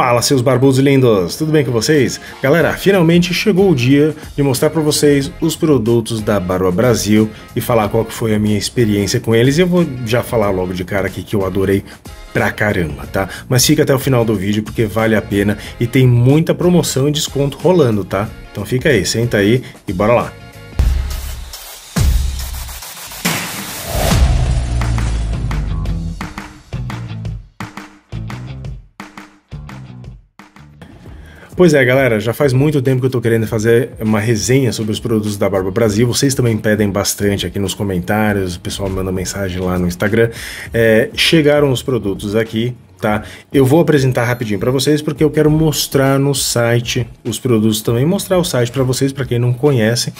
Fala, seus barbudos lindos! Tudo bem com vocês? Galera, finalmente chegou o dia de mostrar para vocês os produtos da Barba Brasil e falar qual que foi a minha experiência com eles. eu vou já falar logo de cara aqui que eu adorei pra caramba, tá? Mas fica até o final do vídeo porque vale a pena e tem muita promoção e desconto rolando, tá? Então fica aí, senta aí e bora lá! Pois é, galera, já faz muito tempo que eu tô querendo fazer uma resenha sobre os produtos da Barba Brasil. Vocês também pedem bastante aqui nos comentários, o pessoal manda mensagem lá no Instagram. É, chegaram os produtos aqui, tá? Eu vou apresentar rapidinho para vocês porque eu quero mostrar no site os produtos também, mostrar o site para vocês para quem não conhece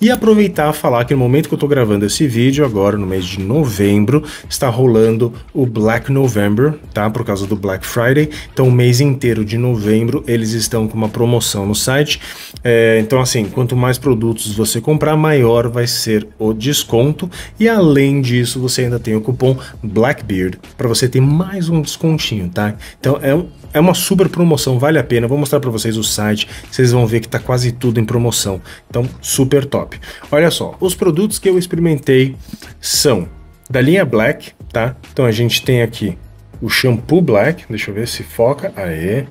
e aproveitar a falar que no momento que eu estou gravando esse vídeo agora no mês de novembro está rolando o Black November, tá? Por causa do Black Friday, então o mês inteiro de novembro eles estão com uma promoção no site. É, então assim, quanto mais produtos você comprar, maior vai ser o desconto e além disso você ainda tem o cupom Blackbeard para você ter mais um desconto baratinho, tá? Então é, é uma super promoção, vale a pena. vou mostrar para vocês o site, vocês vão ver que tá quase tudo em promoção. Então, super top. Olha só, os produtos que eu experimentei são da linha Black, tá? Então a gente tem aqui o shampoo Black, deixa eu ver se foca. Aê.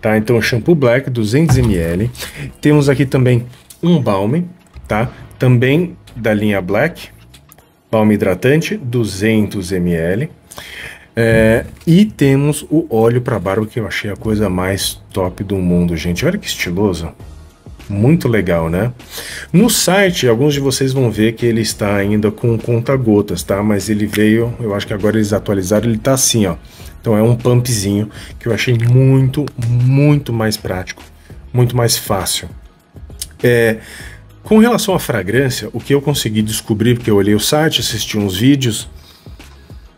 Tá? Então, shampoo Black 200 ml. Temos aqui também um balme, tá? Também da linha Black, balme hidratante 200 ml. É, e temos o óleo para barba, que eu achei a coisa mais top do mundo, gente. Olha que estiloso. Muito legal, né? No site, alguns de vocês vão ver que ele está ainda com conta-gotas, tá? Mas ele veio, eu acho que agora eles atualizaram, ele está assim, ó. Então é um pumpzinho que eu achei muito, muito mais prático, muito mais fácil. É, com relação à fragrância, o que eu consegui descobrir, porque eu olhei o site, assisti uns vídeos,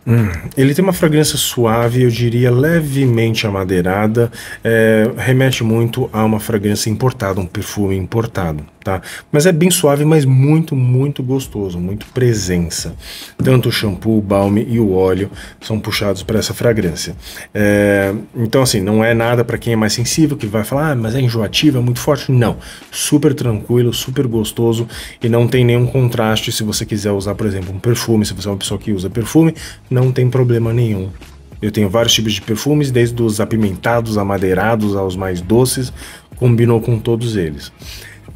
Hum, ele tem uma fragrância suave, eu diria levemente amadeirada, é, remete muito a uma fragrância importada, um perfume importado tá? Mas é bem suave, mas muito, muito gostoso, muito presença. Tanto o shampoo, o balme e o óleo são puxados para essa fragrância. É, então, assim, não é nada para quem é mais sensível, que vai falar, ah, mas é enjoativo, é muito forte. Não, super tranquilo, super gostoso e não tem nenhum contraste se você quiser usar, por exemplo, um perfume, se você é uma pessoa que usa perfume, não tem problema nenhum. Eu tenho vários tipos de perfumes, desde os apimentados, amadeirados aos mais doces, combinou com todos eles.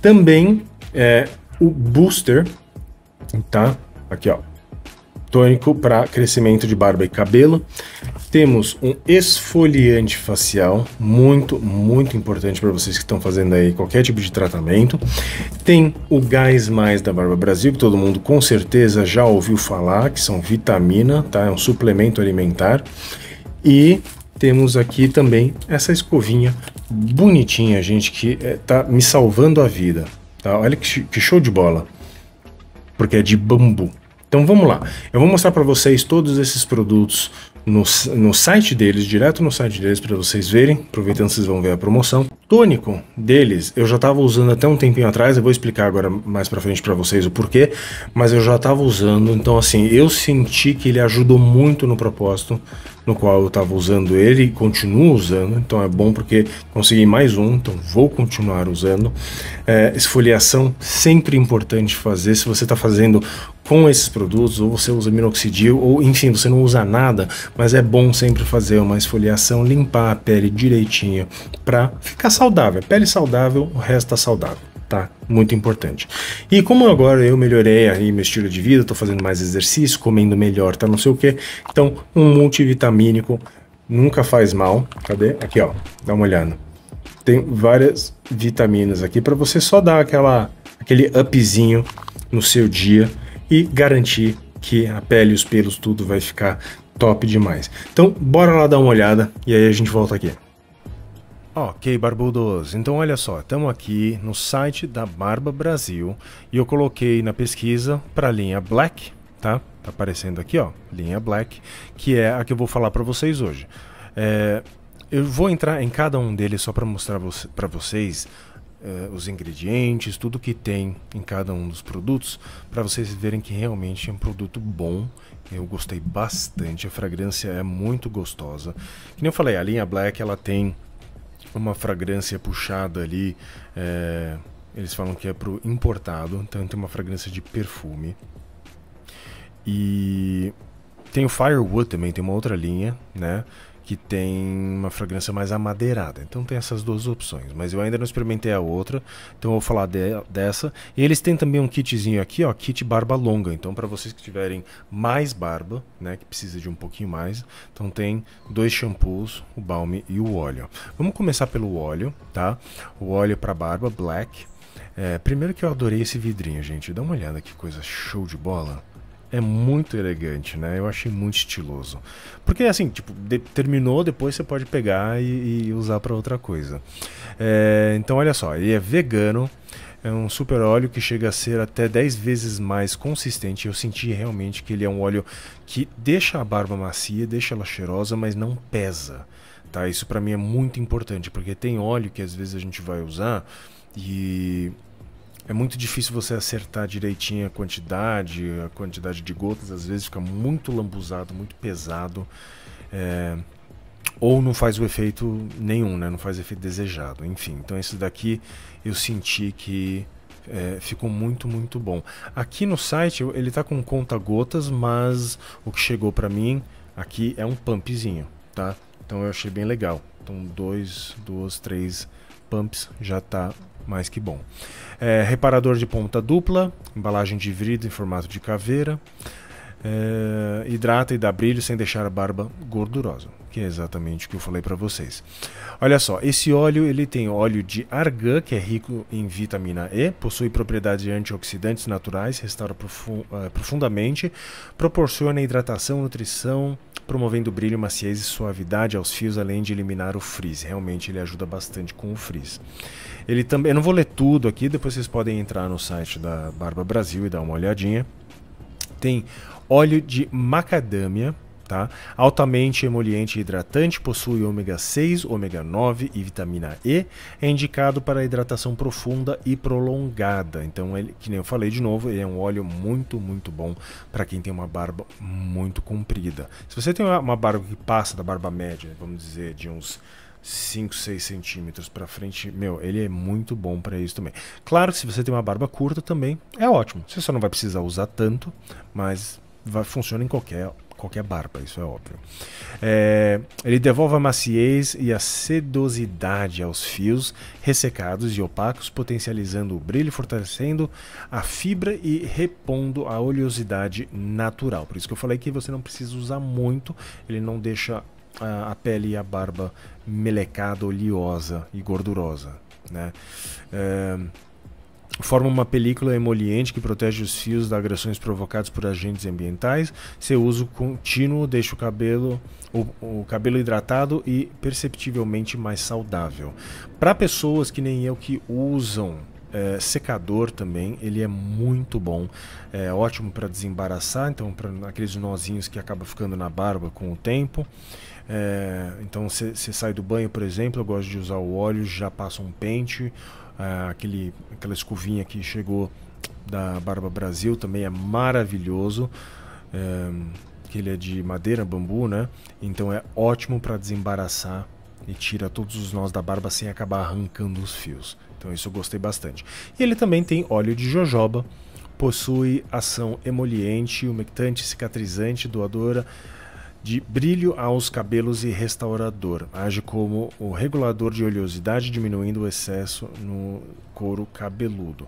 Também é, o booster, tá? Aqui, ó. Tônico para crescimento de barba e cabelo. Temos um esfoliante facial, muito, muito importante para vocês que estão fazendo aí qualquer tipo de tratamento. Tem o Gás Mais da Barba Brasil, que todo mundo com certeza já ouviu falar, que são vitamina, tá? É um suplemento alimentar. E temos aqui também essa escovinha bonitinha, gente, que está eh, me salvando a vida. Tá? Olha que, que show de bola. Porque é de bambu. Então vamos lá. Eu vou mostrar para vocês todos esses produtos no, no site deles, direto no site deles, para vocês verem. Aproveitando, vocês vão ver a promoção tônico deles, eu já estava usando até um tempinho atrás, eu vou explicar agora mais para frente para vocês o porquê, mas eu já estava usando, então assim, eu senti que ele ajudou muito no propósito no qual eu estava usando ele e continuo usando, então é bom porque consegui mais um, então vou continuar usando. É, esfoliação sempre importante fazer, se você está fazendo com esses produtos, ou você usa minoxidil, ou enfim, você não usa nada, mas é bom sempre fazer uma esfoliação, limpar a pele direitinho para ficar saudável. Pele saudável, o resto tá saudável tá? Muito importante. E como agora eu melhorei aí meu estilo de vida, tô fazendo mais exercício, comendo melhor, tá? Não sei o que. Então, um multivitamínico nunca faz mal. Cadê? Aqui, ó. Dá uma olhada. Tem várias vitaminas aqui para você só dar aquela, aquele upzinho no seu dia e garantir que a pele, os pelos, tudo vai ficar top demais. Então, bora lá dar uma olhada e aí a gente volta aqui. Ok, barbudos. Então olha só, estamos aqui no site da Barba Brasil e eu coloquei na pesquisa para a linha Black, tá? Tá aparecendo aqui, ó, linha Black, que é a que eu vou falar para vocês hoje. É, eu vou entrar em cada um deles só para mostrar para vocês é, os ingredientes, tudo que tem em cada um dos produtos, para vocês verem que realmente é um produto bom eu gostei bastante, a fragrância é muito gostosa. Que nem eu falei, a linha Black ela tem uma fragrância puxada ali. É, eles falam que é pro importado, então tem uma fragrância de perfume. E tem o Firewood também, tem uma outra linha, né? que tem uma fragrância mais amadeirada. Então tem essas duas opções, mas eu ainda não experimentei a outra, então eu vou falar de, dessa. E eles têm também um kitzinho aqui, ó, kit barba longa. Então para vocês que tiverem mais barba, né, que precisa de um pouquinho mais, então tem dois shampoos, o balme e o óleo. Vamos começar pelo óleo, tá? O óleo para barba, black. É, primeiro que eu adorei esse vidrinho, gente. Dá uma olhada que coisa show de bola é muito elegante, né? Eu achei muito estiloso. Porque assim, tipo, de, terminou, depois você pode pegar e, e usar para outra coisa. É, então olha só, ele é vegano, é um super óleo que chega a ser até 10 vezes mais consistente. Eu senti realmente que ele é um óleo que deixa a barba macia, deixa ela cheirosa, mas não pesa. Tá? Isso para mim é muito importante, porque tem óleo que às vezes a gente vai usar e é muito difícil você acertar direitinho a quantidade, a quantidade de gotas, às vezes fica muito lambuzado, muito pesado, é, ou não faz o efeito nenhum, né? não faz o efeito desejado, enfim. Então esse daqui eu senti que é, ficou muito, muito bom. Aqui no site ele está com conta gotas, mas o que chegou para mim aqui é um pumpzinho, tá? Então eu achei bem legal. Então dois, duas, três pumps já está mas que bom. É, reparador de ponta dupla, embalagem de vidro em formato de caveira é, hidrata e dá brilho sem deixar a barba gordurosa, que é exatamente o que eu falei para vocês. Olha só, esse óleo ele tem óleo de argan, que é rico em vitamina E, possui propriedades antioxidantes naturais, restaura é, profundamente, proporciona hidratação, nutrição, promovendo brilho, maciez e suavidade aos fios, além de eliminar o frizz. Realmente ele ajuda bastante com o frizz. Ele também, eu não vou ler tudo aqui, depois vocês podem entrar no site da Barba Brasil e dar uma olhadinha. Tem óleo de macadâmia, Tá? Altamente emoliente e hidratante, possui ômega 6, ômega 9 e vitamina E. É indicado para hidratação profunda e prolongada. Então, ele, que nem eu falei de novo, ele é um óleo muito, muito bom para quem tem uma barba muito comprida. Se você tem uma, barba que passa da barba média, vamos dizer, de uns 5, 6 centímetros para frente, meu, ele é muito bom para isso também. Claro que se você tem uma barba curta também, é ótimo. Você só não vai precisar usar tanto, mas vai, funciona em qualquer qualquer barba, isso é óbvio. É, ele devolve a maciez e a sedosidade aos fios ressecados e opacos, potencializando o brilho, fortalecendo a fibra e repondo a oleosidade natural. Por isso que eu falei que você não precisa usar muito, ele não deixa a, a pele e a barba melecada, oleosa e gordurosa. Né? É, forma uma película emoliente que protege os fios da agressões provocadas por agentes ambientais. Seu uso contínuo deixa o cabelo, o, o cabelo hidratado e perceptivelmente mais saudável. Para pessoas que nem eu que usam é, secador também, ele é muito bom, é ótimo para desembaraçar, então para aqueles nozinhos que acaba ficando na barba com o tempo. É, então você sai do banho, por exemplo, eu gosto de usar o óleo, já passa um pente ah, aquele, aquela escovinha que chegou da Barba Brasil também é maravilhoso. É, que ele é de madeira, bambu, né? Então é ótimo para desembaraçar e tira todos os nós da barba sem acabar arrancando os fios. Então isso eu gostei bastante. E ele também tem óleo de jojoba, possui ação emoliente, umectante, cicatrizante, doadora de brilho aos cabelos e restaurador. Age como o regulador de oleosidade, diminuindo o excesso no couro cabeludo.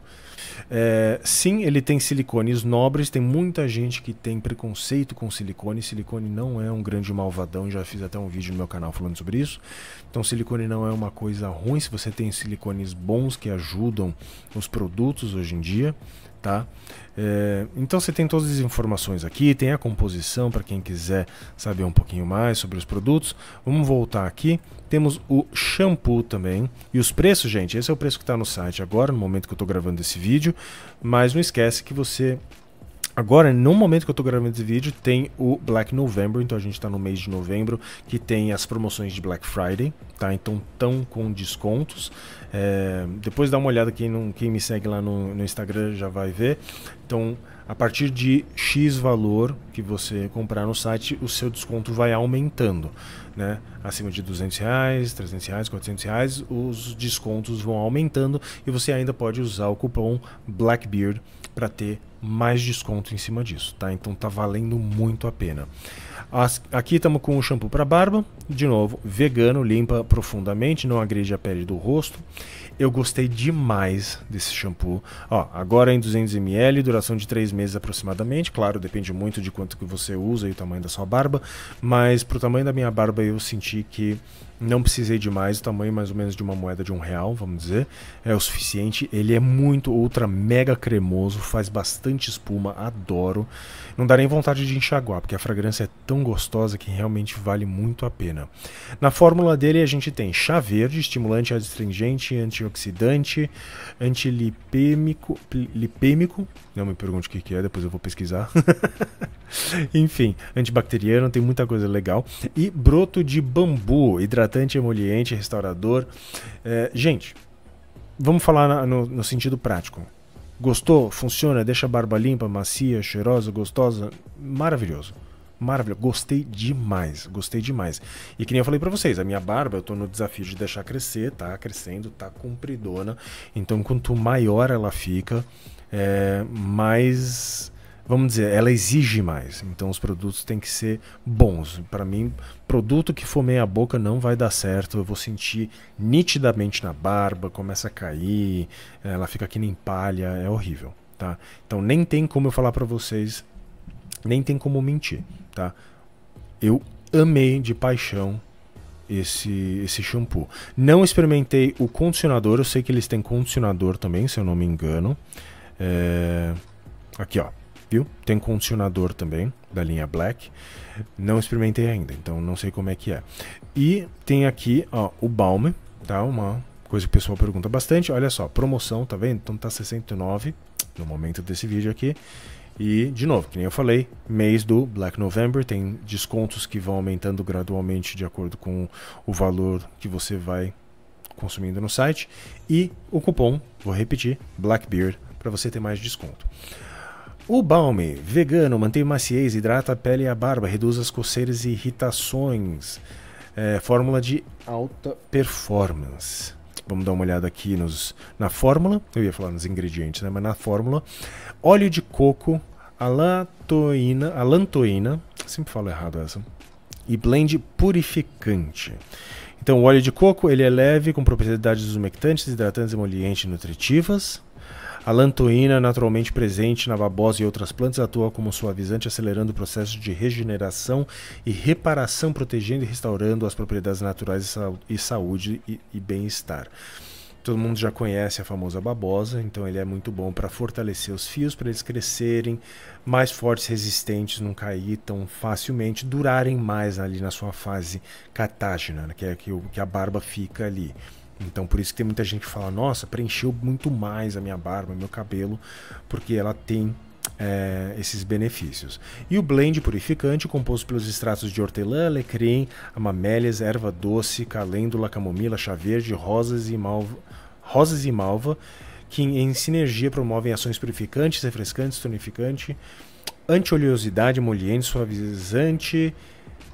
É, sim, ele tem silicones nobres. Tem muita gente que tem preconceito com silicone. Silicone não é um grande malvadão. Já fiz até um vídeo no meu canal falando sobre isso. Então, silicone não é uma coisa ruim. Se você tem silicones bons que ajudam os produtos hoje em dia tá? É, então você tem todas as informações aqui, tem a composição para quem quiser saber um pouquinho mais sobre os produtos. Vamos voltar aqui. Temos o shampoo também. E os preços, gente, esse é o preço que está no site agora, no momento que eu estou gravando esse vídeo. Mas não esquece que você Agora, no momento que eu tô gravando esse vídeo, tem o Black November, então a gente tá no mês de novembro, que tem as promoções de Black Friday, tá? Então tão com descontos. É, depois dá uma olhada, quem, não, quem me segue lá no, no Instagram já vai ver. Então, a partir de X valor que você comprar no site, o seu desconto vai aumentando, né? Acima de 200 reais, 300 reais, 400 reais, os descontos vão aumentando e você ainda pode usar o cupom BLACKBEARD para ter mais desconto em cima disso, tá? Então tá valendo muito a pena. As, aqui estamos com o shampoo para barba, de novo, vegano, limpa profundamente, não agride a pele do rosto. Eu gostei demais desse shampoo. Ó, agora em 200ml, duração de 3 meses aproximadamente. Claro, depende muito de quanto que você usa e o tamanho da sua barba, mas pro tamanho da minha barba eu senti que não precisei de mais, o tamanho mais ou menos de uma moeda de um real, vamos dizer, é o suficiente. Ele é muito ultra mega cremoso, faz bastante espuma, adoro. Não dá nem vontade de enxaguar, porque a fragrância é tão gostosa que realmente vale muito a pena. Na fórmula dele a gente tem chá verde, estimulante adstringente, antioxidante, antilipêmico, lipêmico, não me pergunte o que, que é, depois eu vou pesquisar. Enfim, antibacteriano, tem muita coisa legal. E broto de bambu, hidratante, emoliente, restaurador. É, gente, vamos falar na, no, no sentido prático. Gostou? Funciona? Deixa a barba limpa, macia, cheirosa, gostosa? Maravilhoso. Maravilhoso. Gostei demais. Gostei demais. E que nem eu falei para vocês, a minha barba eu tô no desafio de deixar crescer, tá crescendo, tá compridona. Então quanto maior ela fica, é, mais vamos dizer, ela exige mais. Então os produtos têm que ser bons. Para mim, produto que for meia boca não vai dar certo. Eu vou sentir nitidamente na barba, começa a cair, ela fica aqui nem palha, é horrível, tá? Então nem tem como eu falar para vocês, nem tem como mentir, tá? Eu amei de paixão esse, esse shampoo. Não experimentei o condicionador, eu sei que eles têm condicionador também, se eu não me engano. É... Aqui, ó viu Tem condicionador também, da linha Black. Não experimentei ainda, então não sei como é que é. E tem aqui ó, o Balm, tá? Uma coisa que o pessoal pergunta bastante. Olha só, promoção, tá vendo? Então tá 69 no momento desse vídeo aqui. E, de novo, que nem eu falei, mês do Black November tem descontos que vão aumentando gradualmente de acordo com o valor que você vai consumindo no site. E o cupom, vou repetir, Blackbeard, para você ter mais desconto. O Balme, vegano, mantém maciez, hidrata a pele e a barba, reduz as coceiras e irritações. É, fórmula de alta performance. Vamos dar uma olhada aqui nos, na fórmula. Eu ia falar nos ingredientes, né? Mas na fórmula. Óleo de coco, alantoína, alantoína. Sempre falo errado essa. E blend purificante. Então, o óleo de coco ele é leve, com propriedades humectantes, hidratantes, emolientes e nutritivas. A lantoína, naturalmente presente na babosa e outras plantas, atua como suavizante, acelerando o processo de regeneração e reparação, protegendo e restaurando as propriedades naturais e saúde e, e bem-estar. Todo mundo já conhece a famosa babosa, então ele é muito bom para fortalecer os fios, para eles crescerem mais fortes, resistentes, não cair tão facilmente, durarem mais ali na sua fase catágena, né, que é que, que a barba fica ali. Então por isso que tem muita gente que fala, nossa, preencheu muito mais a minha barba, meu cabelo, porque ela tem é, esses benefícios. E o blend purificante, composto pelos extratos de hortelã, alecrim, amamélias, erva doce, calêndula, camomila, chá verde, rosas e malva, rosas e malva que em sinergia promovem ações purificantes, refrescantes, tonificantes, anti-oleosidade, emoliente, suavizante,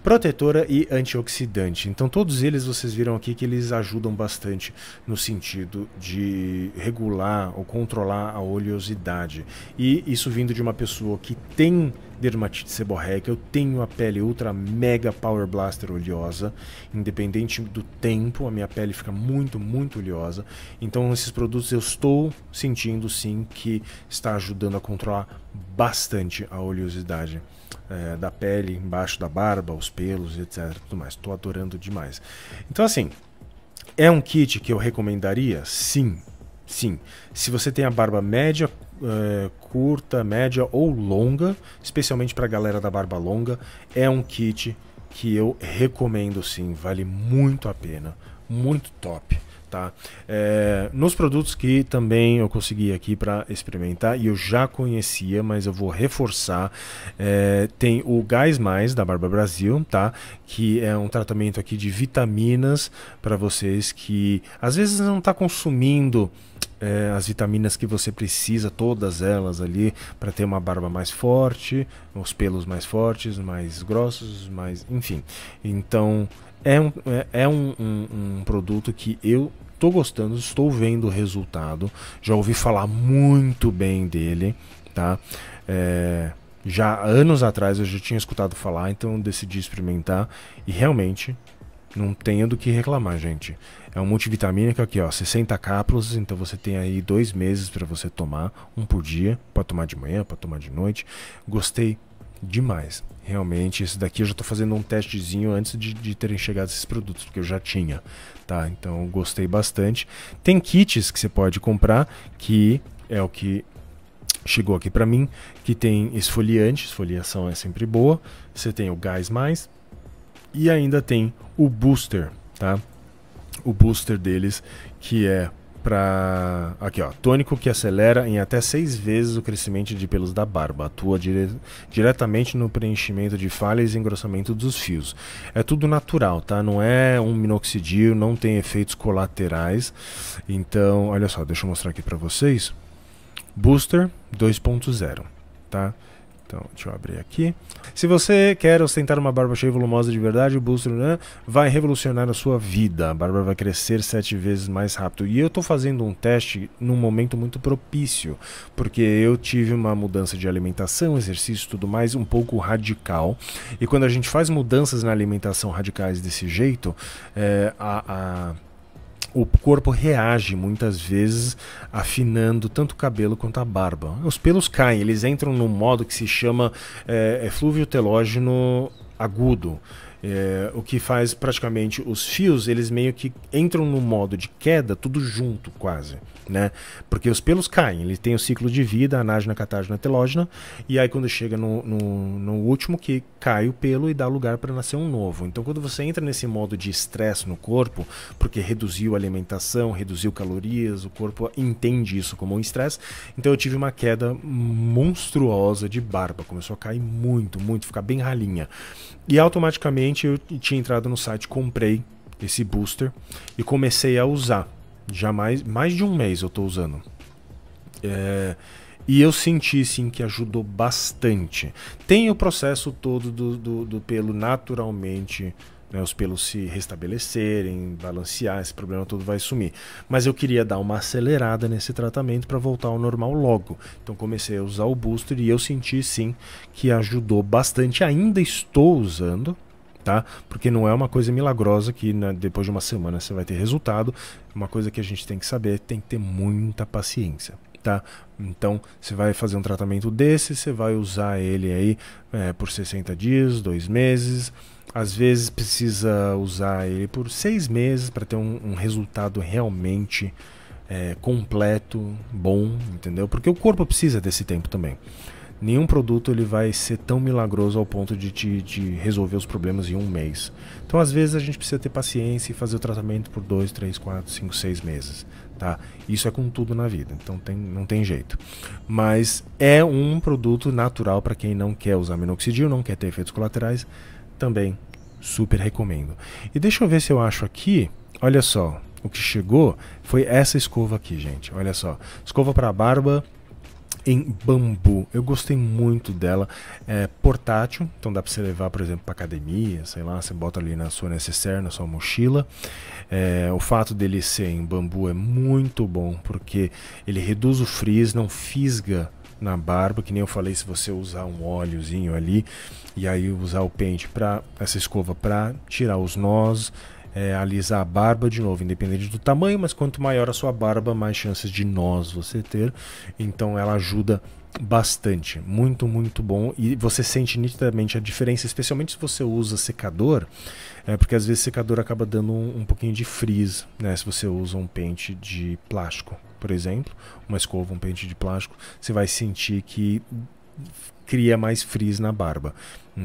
protetora e antioxidante. Então todos eles vocês viram aqui que eles ajudam bastante no sentido de regular ou controlar a oleosidade. E isso vindo de uma pessoa que tem dermatite seborreica, eu tenho a pele ultra mega power blaster oleosa, independente do tempo, a minha pele fica muito, muito oleosa. Então esses produtos eu estou sentindo sim que está ajudando a controlar bastante a oleosidade é, da pele, embaixo da barba, os pelos, etc. Tudo mais. Estou adorando demais. Então, assim, é um kit que eu recomendaria? Sim. Sim. Se você tem a barba média, é, curta, média ou longa, especialmente para a galera da barba longa, é um kit que eu recomendo sim, vale muito a pena, muito top. Tá? É, nos produtos que também eu consegui aqui para experimentar e eu já conhecia, mas eu vou reforçar, é, tem o Gás Mais da Barba Brasil, tá? que é um tratamento aqui de vitaminas para vocês que às vezes não está consumindo é, as vitaminas que você precisa, todas elas ali, para ter uma barba mais forte, os pelos mais fortes, mais grossos, mais. enfim. Então é um, é, é um, um, um produto que eu estou gostando, estou vendo o resultado, já ouvi falar muito bem dele, tá? É, já anos atrás eu já tinha escutado falar, então decidi experimentar e realmente não tenho do que reclamar, gente. É um multivitamínico aqui, ó, 60 cápsulas, então você tem aí dois meses para você tomar, um por dia, para tomar de manhã, para tomar de noite. Gostei demais. Realmente, esse daqui eu já estou fazendo um testezinho antes de, de, terem chegado esses produtos, porque eu já tinha, tá? Então gostei bastante. Tem kits que você pode comprar, que é o que chegou aqui para mim, que tem esfoliante, esfoliação é sempre boa. Você tem o gás mais e ainda tem o booster, tá? O booster deles que é para aqui ó, tônico que acelera em até seis vezes o crescimento de pelos da barba, atua dire... diretamente no preenchimento de falhas e engrossamento dos fios. É tudo natural, tá? Não é um minoxidil, não tem efeitos colaterais. Então, olha só, deixa eu mostrar aqui para vocês. Booster 2.0, tá? Então, deixa eu abrir aqui. Se você quer ostentar uma barba cheia e volumosa de verdade, o Booster né, vai revolucionar a sua vida. A barba vai crescer sete vezes mais rápido. E eu estou fazendo um teste num momento muito propício, porque eu tive uma mudança de alimentação, exercício e tudo mais, um pouco radical. E quando a gente faz mudanças na alimentação radicais desse jeito, é, a, a o corpo reage muitas vezes afinando tanto o cabelo quanto a barba. Os pelos caem, eles entram num modo que se chama eh, é, eflúvio telógeno agudo. É, o que faz praticamente os fios, eles meio que entram no modo de queda tudo junto quase, né? Porque os pelos caem, ele tem o ciclo de vida, anágena, catágena, telógena, e aí quando chega no, no, no último que cai o pelo e dá lugar para nascer um novo. Então, quando você entra nesse modo de estresse no corpo, porque reduziu a alimentação, reduziu calorias, o corpo entende isso como um estresse. Então, eu tive uma queda monstruosa de barba, começou a cair muito, muito, ficar bem ralinha. E automaticamente eu tinha entrado no site, comprei esse booster e comecei a usar. Já mais, mais de um mês eu estou usando. É e eu senti sim que ajudou bastante. Tem o processo todo do, do, do pelo naturalmente. Né, os pelos se restabelecerem, balancear, esse problema todo vai sumir. Mas eu queria dar uma acelerada nesse tratamento para voltar ao normal logo. Então comecei a usar o booster e eu senti sim que ajudou bastante. Ainda estou usando, tá? Porque não é uma coisa milagrosa que né, depois de uma semana você vai ter resultado. Uma coisa que a gente tem que saber, é tem que ter muita paciência tá? Então, você vai fazer um tratamento desse, você vai usar ele aí é, por 60 dias, dois meses. Às vezes precisa usar ele por seis meses para ter um, um, resultado realmente é, completo, bom, entendeu? Porque o corpo precisa desse tempo também nenhum produto ele vai ser tão milagroso ao ponto de te de resolver os problemas em um mês. Então, às vezes, a gente precisa ter paciência e fazer o tratamento por 2, 3, 4, 5, 6 meses. Tá? Isso é com tudo na vida, então tem, não tem jeito. Mas é um produto natural para quem não quer usar minoxidil, não quer ter efeitos colaterais, também super recomendo. E deixa eu ver se eu acho aqui, olha só, o que chegou foi essa escova aqui, gente. Olha só, escova para barba em bambu. Eu gostei muito dela. É portátil, então dá para você levar, por exemplo, para academia, sei lá, você bota ali na sua necessaire, na sua mochila. É, o fato dele ser em bambu é muito bom porque ele reduz o frizz, não fisga na barba, que nem eu falei, se você usar um óleozinho ali e aí usar o pente para essa escova para tirar os nós, é, alisar a barba de novo, independente do tamanho, mas quanto maior a sua barba, mais chances de nós você ter. Então ela ajuda bastante, muito, muito bom. E você sente nitidamente a diferença, especialmente se você usa secador, é, porque às vezes secador acaba dando um, um pouquinho de frizz, né? Se você usa um pente de plástico, por exemplo, uma escova, um pente de plástico, você vai sentir que cria mais frizz na barba.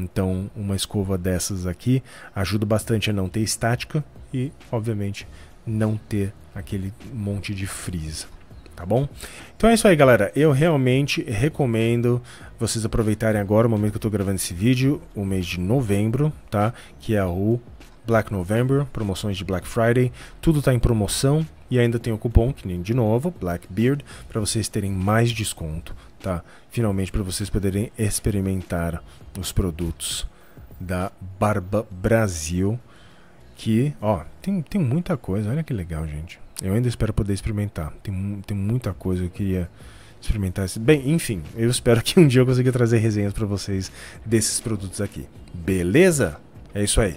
Então, uma escova dessas aqui ajuda bastante a não ter estática e, obviamente, não ter aquele monte de frisa tá bom? Então é isso aí, galera. Eu realmente recomendo vocês aproveitarem agora o momento que eu tô gravando esse vídeo, o mês de novembro, tá? Que é o Black November, promoções de Black Friday, tudo tá em promoção e ainda tem o cupom, que nem de novo, Blackbeard, para vocês terem mais desconto, tá? Finalmente para vocês poderem experimentar os produtos da Barba Brasil, que, ó, tem, tem muita coisa, olha que legal, gente. Eu ainda espero poder experimentar. Tem, tem muita coisa que eu queria experimentar. Bem, enfim, eu espero que um dia eu consiga trazer resenhas para vocês desses produtos aqui. Beleza? É isso aí.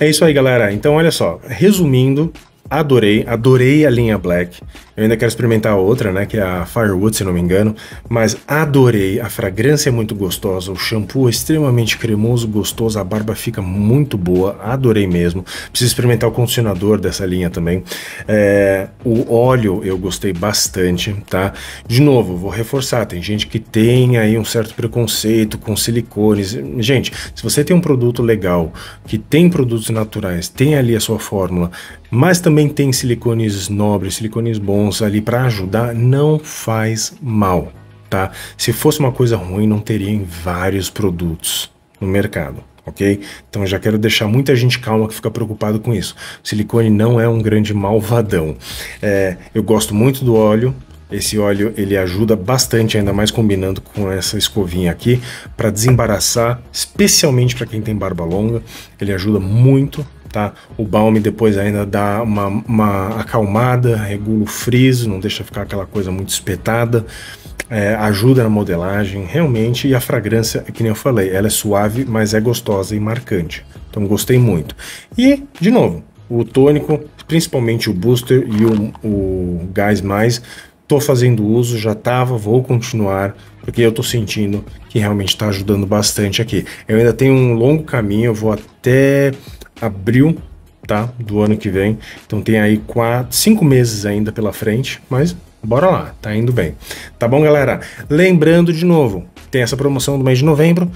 É isso aí, galera. Então, olha só, resumindo, Adorei, adorei a linha Black. Eu ainda quero experimentar a outra, né? Que é a Firewood, se não me engano. Mas adorei, a fragrância é muito gostosa, o shampoo é extremamente cremoso, gostoso, a barba fica muito boa, adorei mesmo. Preciso experimentar o condicionador dessa linha também. É, o óleo eu gostei bastante, tá? De novo, vou reforçar, tem gente que tem aí um certo preconceito com silicones. Gente, se você tem um produto legal, que tem produtos naturais, tem ali a sua fórmula, mas também tem silicones nobres, silicones bons ali para ajudar, não faz mal, tá? Se fosse uma coisa ruim, não teria em vários produtos no mercado. Ok? Então já quero deixar muita gente calma que fica preocupado com isso. silicone não é um grande malvadão. É, eu gosto muito do óleo, esse óleo ele ajuda bastante, ainda mais combinando com essa escovinha aqui, para desembaraçar, especialmente para quem tem barba longa. Ele ajuda muito tá? O balme depois ainda dá uma, uma acalmada, regula o friso, não deixa ficar aquela coisa muito espetada. É, ajuda na modelagem, realmente, e a fragrância, é que nem eu falei, ela é suave, mas é gostosa e marcante. Então gostei muito. E, de novo, o tônico, principalmente o booster e o, o gás mais, tô fazendo uso, já tava, vou continuar, porque eu tô sentindo que realmente está ajudando bastante aqui. Eu ainda tenho um longo caminho, eu vou até abril tá? do ano que vem. Então tem aí quatro, cinco meses ainda pela frente, mas bora lá, tá indo bem. Tá bom, galera? Lembrando de novo, tem essa promoção do mês de novembro,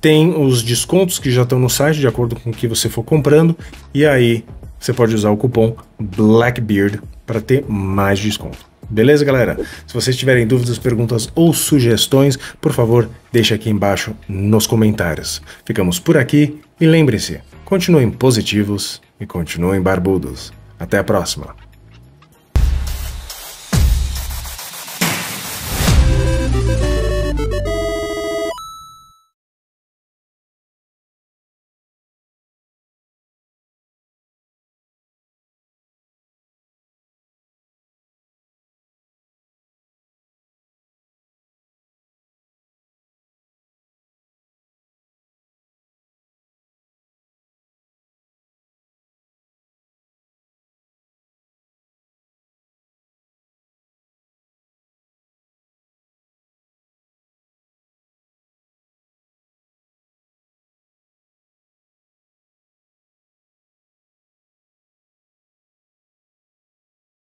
tem os descontos que já estão no site, de acordo com o que você for comprando, e aí você pode usar o cupom BLACKBEARD para ter mais desconto. Beleza, galera? Se vocês tiverem dúvidas, perguntas ou sugestões, por favor, deixe aqui embaixo nos comentários. Ficamos por aqui e lembre-se, Continuem positivos e continuem barbudos. Até a próxima!